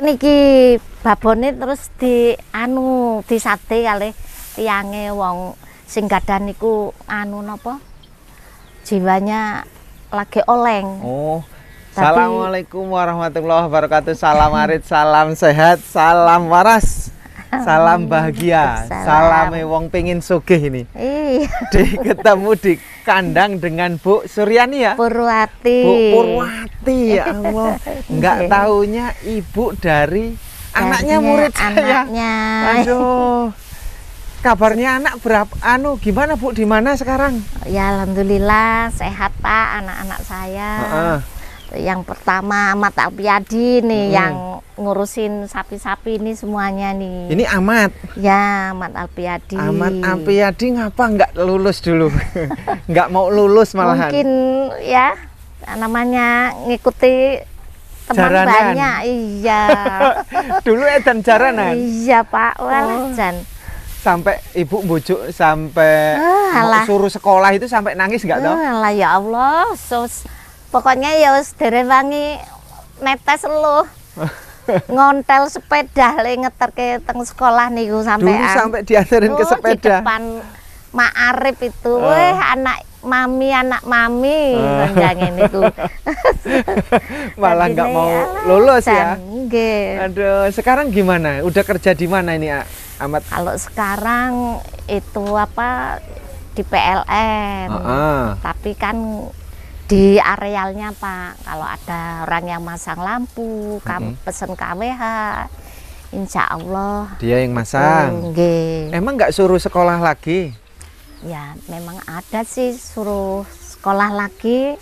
niki babone terus di anu disate kali tiange wong sing gadah niku anu napa jiwanya lagi oleng oh Tapi, Assalamualaikum warahmatullahi wabarakatuh Salam arit, salam sehat, salam waras Salam bahagia salam wong pengin sugih ini Iya Di ketemu di kandang dengan Bu Suryani ya? Purwati. Bu Purwati ya Allah. Enggak iya. tahunya ibu dari anaknya murid saya. Anaknya. Aduh. Kabarnya anak berapa anu gimana Bu di mana sekarang? Ya alhamdulillah sehat Pak anak-anak saya. Uh -uh yang pertama Ahmad Alpiadi nih hmm. yang ngurusin sapi-sapi ini semuanya nih. Ini Ahmad. Ya, Ahmad Alpiadi. Ahmad Alpiadi ngapa nggak lulus dulu? nggak mau lulus malahan. Mungkin ya namanya ngikuti teman jaranan. banyak. Iya. dulu edan jaranan. Iya, Pak. Wah, oh. Jan sampai ibu bujuk sampai ah, suruh sekolah itu sampai nangis nggak ah, tau? Alah ya Allah, sus. So pokoknya ya wis wangi netes lu ngontel sepeda le ke teng sekolah niku sampai dulu sampai diaturin ke sepeda di depan Mak Arif itu uh. weh anak mami anak mami uh. ini tuh malah nggak mau ya lulus ya nge. aduh sekarang gimana udah kerja di mana ini Amat kalau sekarang itu apa di PLN uh -uh. tapi kan di arealnya Pak. Kalau ada orang yang masang lampu, mm -hmm. kamu pesen KWH, Insya Allah. Dia yang masang. Oh, Emang nggak suruh sekolah lagi? Ya, memang ada sih suruh sekolah lagi.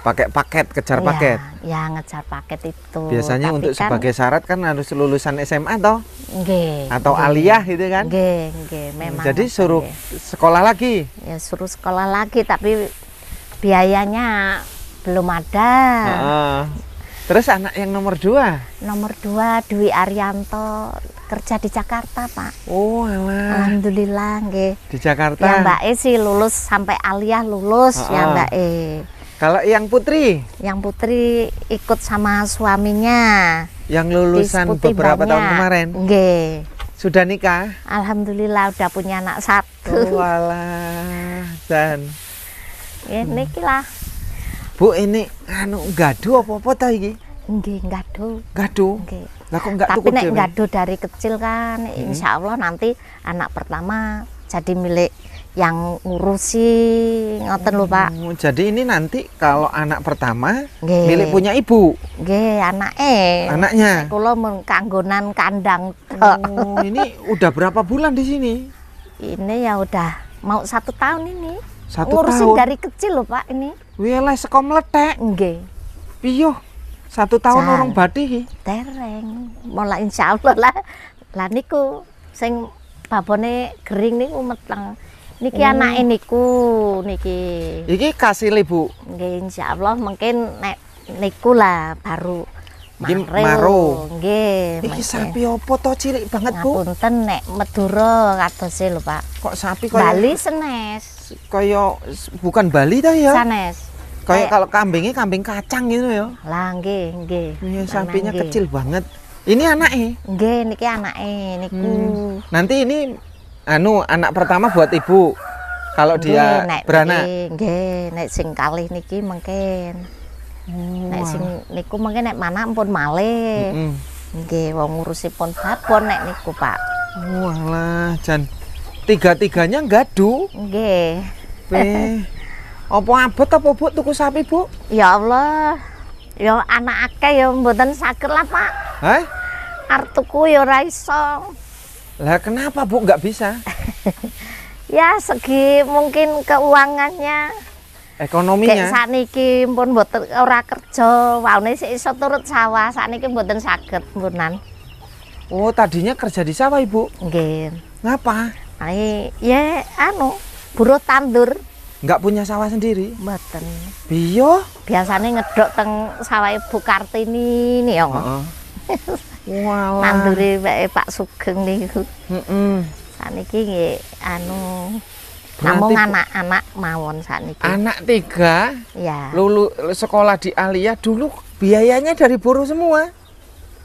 Pakai paket, kejar ya, paket. Ya, ya ngejar paket itu. Biasanya Tapi untuk kan, sebagai syarat kan harus lulusan SMA toh? Nggih. Atau nge, aliyah gitu kan? Nggih, nggih, memang. Jadi suruh nge. sekolah lagi. Ya, suruh sekolah lagi tapi biayanya belum ada. Uh, Terus anak yang nomor dua? Nomor dua Dwi Arianto kerja di Jakarta Pak. Oh elah. Alhamdulillah nge. Di Jakarta. Ya Mbak E sih lulus sampai aliyah lulus uh. ya Mbak E. Kalau yang putri? Yang putri ikut sama suaminya. Yang lulusan beberapa banyak. tahun kemarin? Nge. Sudah nikah? Alhamdulillah udah punya anak satu. Oh Dan ini kilah, Bu ini anu gaduh apa-apa tadi? iki? gaduh. Gaduh. Enggak. Lah kok Tapi nek gaduh dari kecil kan hmm. insya Allah nanti anak pertama jadi milik yang ngurusi ngoten lho Pak. Hmm, jadi ini nanti kalau anak pertama milik punya ibu. Nggih, anake. Anaknya. Kula kanggonan kandang. Oh, ini udah berapa bulan di sini? Ini ya udah mau satu tahun ini. Satu Ngurusin tahun. dari kecil loh Pak ini. wilayah sekolah meletek. Enggak. Piyo, Satu tahun Jan. orang badi. Tereng. Mola insya Allah lah. Lah niku sing babone nih niku lang. Niki hmm. anak niku niki. Iki kasih Enggak, insya insyaallah mungkin nek niku lah baru Maro. Maro. Nggih. Iki sapi apa to cilik banget, Bu? Ngapunten nek Madura kadose lho, Pak. Kok sapi kok Bali senes. Koyo bukan Bali ta ya? Sanes. Koyo kalau kambingnya kambing kacang gitu ya. Lah nggih, nggih. Iya, sapinya kecil banget. Ini anak eh? Nggih, niki eh, niku. Hmm. Nanti ini anu anak pertama buat ibu. Kalau dia nge, beranak. Nggih, nek sing kalih niki mungkin. Hmm. Nek sing niku mungkin nek mana pun malih. Heeh. Nggih, wong ngurusipun babon nek niku, Pak. Walah, oh, jan tiga-tiganya gaduh. Nggih. Apa abot apa Bu tuku sapi, Bu? Ya Allah. Ya anak akeh ya mboten saged lah, Pak. Hah? Artuku ya ora iso. Lah kenapa Bu nggak bisa? ya segi mungkin keuangannya ekonominya kayak saniki pun buat orang kerja Wow, sik bisa turut sawah saniki buatan sakit punan oh tadinya kerja di sawah ibu nggih ngapa Iya, ya anu buruh tandur enggak punya sawah sendiri buatan biyo biasanya ngedok teng sawah ibu kartini nih ya uh -uh. wow tanduri Pak Sugeng nih. mm -mm. saniki ini anu namun anak-anak mawon saat ini Anak tiga? Ya. Lulu sekolah di Alia dulu biayanya dari buruh semua.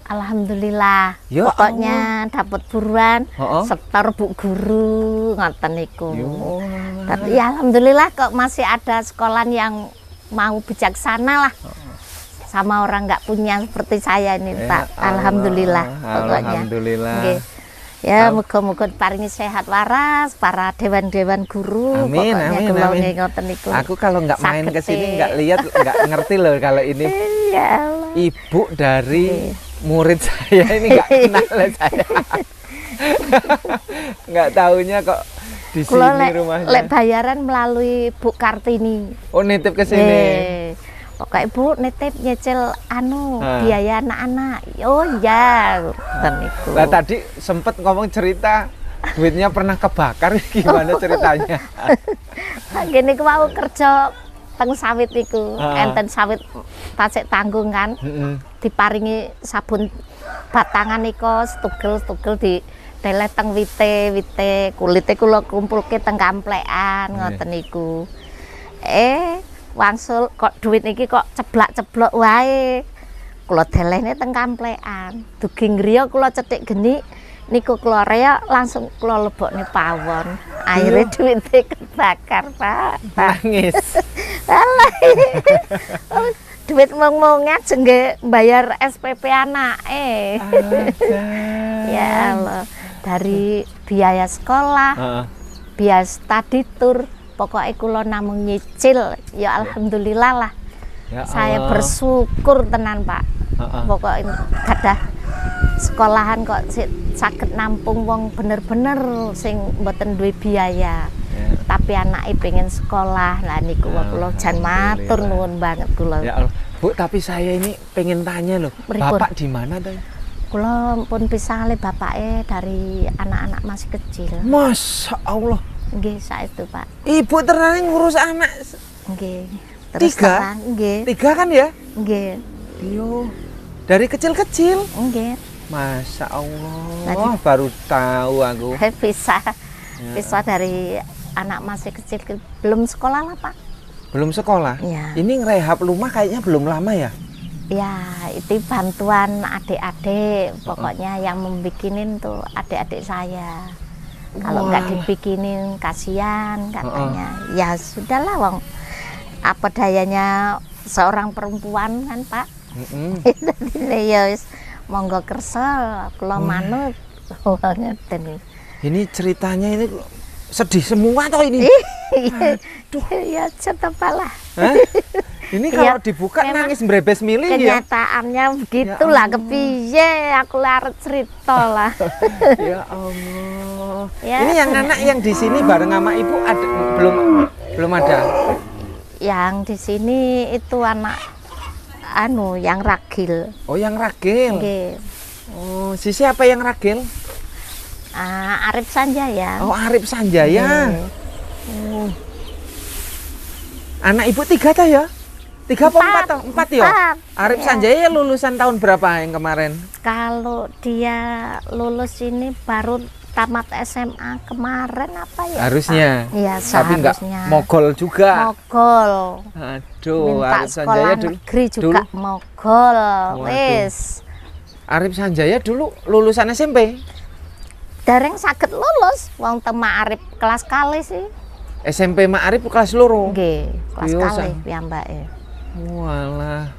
Alhamdulillah. Ya Pokoknya Allah. dapat buruan, oh, oh. setor bu guru ngoten iku ya Tapi ya alhamdulillah kok masih ada sekolah yang mau bijaksana lah. Sama orang nggak punya seperti saya ini, ya, Pak. Alhamdulillah, alhamdulillah pokoknya. Alhamdulillah. Okay. Ya, muka-muka paringi sehat waras para dewan-dewan guru. Amin, amin, amin. ngoten Aku kalau nggak main ke sini nggak lihat nggak ngerti loh kalau ini. Iyalah. Ibu dari iya. murid saya ini nggak kenal saya. nggak taunya kok di Kulo sini rumahnya. Lek bayaran melalui Bu Kartini. Oh, nitip ke sini. Iya. Pokoknya ibu netep nyicil anu ah. biaya anak-anak. Oh iya, dan itu. Nah tadi sempet ngomong cerita duitnya pernah kebakar gimana oh. ceritanya? Gini ku mau kerja teng sawit iku, ah. enten sawit tasik tanggung kan. -hmm. Diparingi sabun batangan iku setugel-setugel di tele teng wite wite kulite kula kumpulke teng kamplekan ngoten iku. Eh wangsul kok duit iki kok ceblak-ceblok wae. Kula delehne teng kamplekan. Dugi ngriya kula cetik geni niku kula rea langsung kula lebokne pawon. Akhire iya. duwite kebakar, Pak. Nangis. Alah. duit mung-mungan jengge bayar SPP anak eh. ya Allah. Dari biaya sekolah, uh -uh. biaya study tour, pokoknya kulo namung nyicil ya alhamdulillah lah ya Allah. saya bersyukur tenan pak uh-uh. pokoknya kada sekolahan kok si, sakit nampung wong bener-bener sing mboten duwe biaya ya. tapi anaknya pengen sekolah nah niku ya, kulo jan matur nuwun banget kulo ya Bu tapi saya ini pengen tanya loh Berikut. bapak di mana tuh Kulo pun pisah le bapaknya dari anak-anak masih kecil. Masya Allah. Nggih, saestu, Pak. Ibu terane ngurus anak. Nggih. tiga? nggih. Tiga kan ya? Nggih. Yo. Iya. Dari kecil-kecil? Nggih. Masya Allah, Lagi. baru tahu aku. Eh, bisa, ya. bisa dari anak masih kecil, belum sekolah lah Pak. Belum sekolah? Ya. Ini ngerehab rumah kayaknya belum lama ya? Ya, itu bantuan adik-adik, pokoknya uh -uh. yang membikinin tuh adik-adik saya. Kalau nggak dibikinin kasihan katanya. Uh -uh. Ya sudahlah wong apa dayanya seorang perempuan kan Pak. Mm -hmm. ya monggo kalau hmm. manut Ini ceritanya ini sedih semua atau ini. Iya. Aduh. ya setepalah. Ini ya, kalau ya, dibuka nangis brebes milih ya. Kenyataannya ya begitulah ya kepiye aku larut cerita lah. ya Allah ya, ini yang anak yang di sini bareng sama ibu ada belum belum ada. Yang di sini itu anak anu yang ragil. Oh, yang ragil. Oke. Oh, sisi apa yang ragil? Uh, Arif Sanjaya. Oh, Arif Sanjaya. uh. Anak ibu tiga tah ya? Tiga empat, empat, empat, empat ya? Arif ya. Sanjaya lulusan tahun berapa yang kemarin? Kalau dia lulus ini baru tamat SMA kemarin apa ya harusnya Iya, tapi nggak mogol juga mogol aduh minta Arif Sanjaya dulu, negeri juga dulu. mogol wis Arif Sanjaya dulu lulusan SMP Dareng sakit lulus wong tema Arif kelas kali sih SMP Mak Arif kelas loro nggih kelas Biasa. kali piyambake walah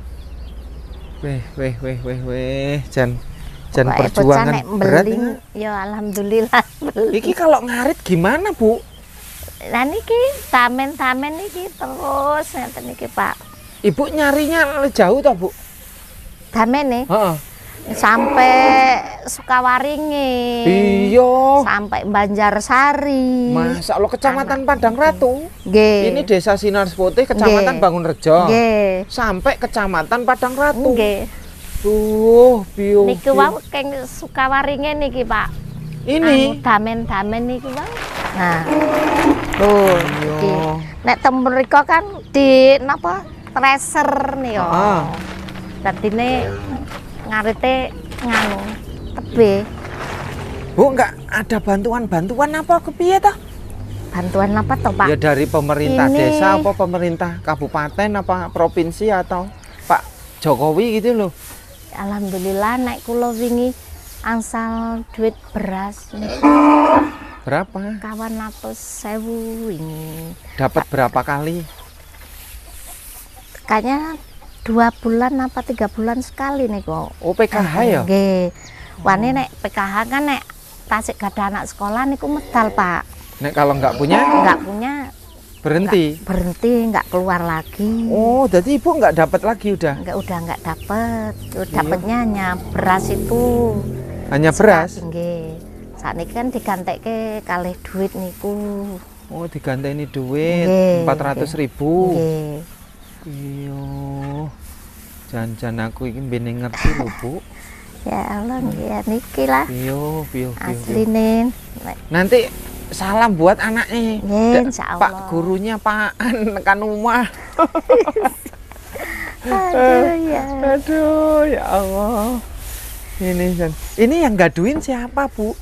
weh weh weh weh weh jan jan Wah, perjuangan berat ini. ya alhamdulillah beli. iki kalau ngarit gimana bu nah niki tamen-tamen niki terus ngeten niki pak ibu nyarinya jauh toh bu tamen nih Heeh. sampai Sukawaringi iya sampai Banjarsari masa lo kecamatan Anak. Padang Ratu G. ini desa Sinar Putih kecamatan G. Bangunrejo G. sampai kecamatan Padang Ratu G. Aduh, piu. Niki wau keng Sukawaringin niki, Pak. Ini anu, damen-damen niki wau. Nah. Tuh, oh, iya. Nek tem kan di napa? Treser nih yo. Tadi ah. nih ngarite nganu tebe. Bu, nggak ada bantuan-bantuan apa kepiye toh? Bantuan apa toh, Pak? Ya dari pemerintah Ini... desa apa pemerintah kabupaten apa provinsi atau Pak Jokowi gitu loh alhamdulillah naik kulo wingi angsal duit beras berapa kawan apa sewu ini dapat berapa kali kayaknya dua bulan apa tiga bulan sekali nih kok oh PKH eh, ya nge. wani naik PKH kan naik tasik gada anak sekolah niku metal pak nek kalau nggak punya nggak punya berhenti berhenti nggak keluar lagi oh jadi ibu nggak dapat lagi udah nggak udah nggak dapat iya. dapatnya hanya beras itu hanya beras tinggi saat ini kan digantek ke kali duit niku oh diganti ini duit empat ratus ribu iyo jangan jangan aku ingin bini ngerti lho bu ya Allah ya niki lah iyo iyo iya, iya. nanti salam buat anaknya hmm, Insya Allah. Pak gurunya Pak An kan rumah aduh eh, ya aduh ya Allah ini ini yang gaduin siapa Bu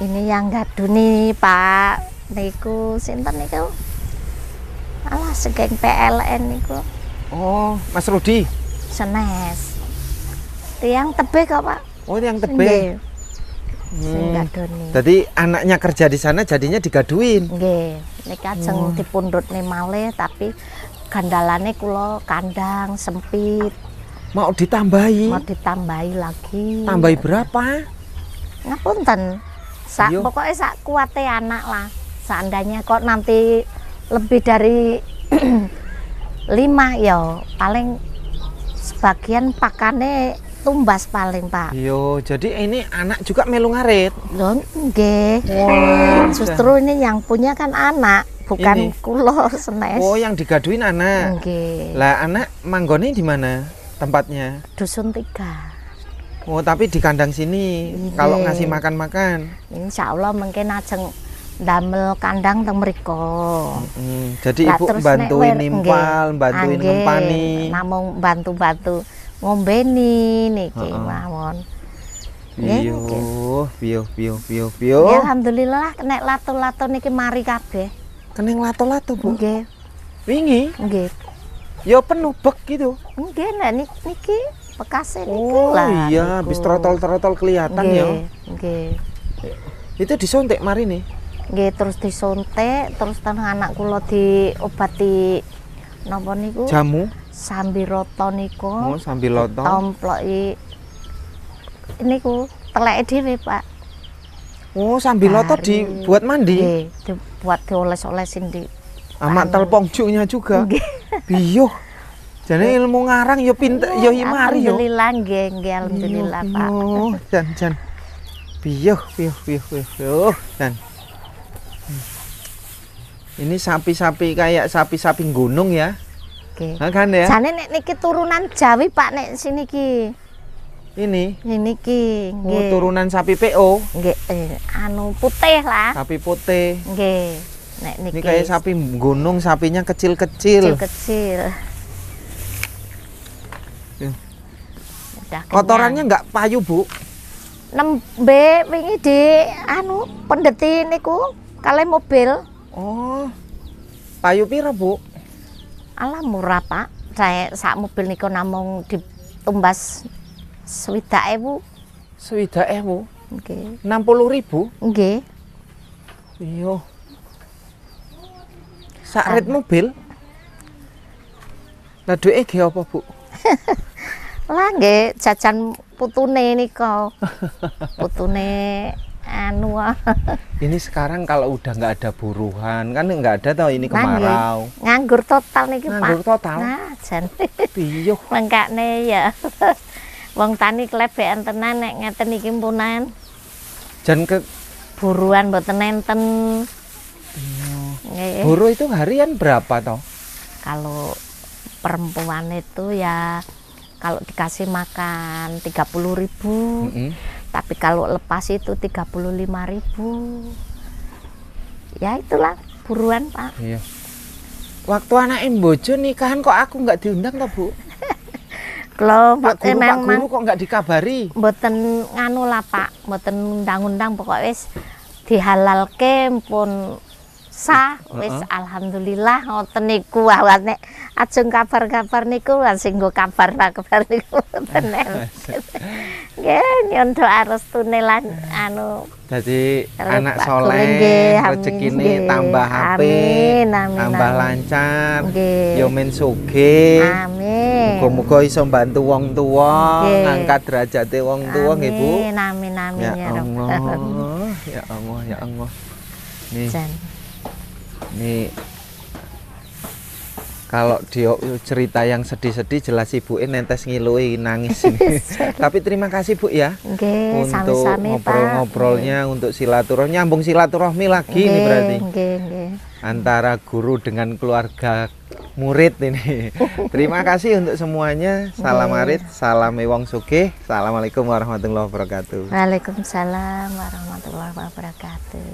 ini yang nih Pak niku sinten niku alah segeng PLN niku oh Mas Rudi senes tiang tebe kok Pak oh tiang tebe Hmm. Jadi anaknya kerja di sana jadinya digaduin. Nggih, nek hmm. di pundut nih male tapi gandalane kula kandang sempit. Mau ditambahi. Mau ditambahi lagi. Tambahi berapa? Ngapunten. Sak Yo. Iya. pokoknya sak kuate anak lah. Seandainya kok nanti lebih dari lima ya paling sebagian pakane tumbas paling pak yo iya, jadi ini anak juga melu ngarit loh nggih justru ini yang punya kan anak bukan ini. kulo senes oh yang digaduin anak nggih lah anak manggoni di mana tempatnya dusun tiga Oh tapi di kandang sini kalau ngasih makan makan. Insya Allah mungkin ajeng damel kandang teng mereka -hmm. Jadi ibu bantuin nimpal, bantuin ah, ngempani. Namung bantu-bantu ngombeni niki uh -uh. mawon. Piyo, piyo, piyo, piyo, piyo. alhamdulillah kena lato-lato niki mari kabeh. Kena lato-lato, Bu. Nggih. Wingi? Nggih. Ya penuh bek gitu. Nggih, nek niki bekase oh, niku oh, lah. Oh iya, bis trotol-trotol kelihatan ya. Nggih. Itu disuntik mari nih. Nggih, terus disuntik, terus tanah anak kula diobati napa niku? Jamu. Sambil roto niku. Oh, i ini ku telek dhewe, Pak. Oh, sambil roto dibuat mandi. Nggih, dibuat dioles-olesin di. Amat anu. telpong cuknya juga. Biyo, Jadi ilmu ngarang yo ya pinter yo ya imari yo. Ya. Alhamdulillah nggih, nggih alhamdulillah, Pak. Oh, jan jan. biyo, biyo, biyo biyo jan. Hmm. Ini sapi-sapi kayak sapi-sapi gunung ya nggih. Kan ya. Jane nek niki turunan Jawi Pak nek sini ki. Ini. Ini ki. Oh, turunan sapi PO. Nggih, eh, anu putih lah. Sapi putih. Nggih. Nek niki. Ini kayak sapi gunung, sapinya kecil-kecil. Kecil-kecil. Iya. Kotorannya nggak payu, Bu? Nembe wingi di anu pendeti niku kalih mobil. Oh. Payu pira, Bu? Alah murah pak saya sak mobil niku namung ditumbas swida ewu swida ewu okay. 60 ribu nggih okay. iyo sak rit mobil lah duit ge apa bu lah nggih jajan putune niko putune anu ini sekarang kalau udah nggak ada buruhan kan nggak ada tau ini kemarau nah, nganggur total nih pak nganggur total nah jan piyuh nih ya wong tani kelebihan tenan nek ngeten iki mpunan jan ke buruan mboten enten iya. buruh itu harian berapa toh kalau perempuan itu ya kalau dikasih makan puluh ribu mm -hmm tapi kalau lepas itu 35.000 ya itulah buruan Pak iya. waktu anak bojo nikahan kok aku nggak diundang tak Bu Kalau Pak Guru, Pak Guru kok nggak dikabari? boten nganu lah Pak, boten undang-undang pokoknya dihalal dihalalke pun sa wis alhamdulillah ngoten niku awak nek ajeng kabar-kabar niku lan sing nggo kabar kabar niku tenan nggih nyon doa restune lan anu dadi anak saleh rezekine tambah HP amin, tambah lancar nggih yo men suge amin muga-muga iso bantu wong tuwa ngangkat derajate wong tuwa nggih Bu amin amin amin ya, ya Allah ya Allah ya Allah ini kalau dia cerita yang sedih-sedih jelas ibu ini nentes ngilui nangis ini. Tapi terima kasih Bu ya. untuk ngobrol-ngobrolnya untuk silaturahmi nyambung silaturahmi lagi nggih, ini berarti. Antara guru dengan keluarga murid ini. terima kasih untuk semuanya. Salam nggih. arit, salam wong suke, Assalamualaikum warahmatullahi wabarakatuh. Waalaikumsalam warahmatullahi wabarakatuh.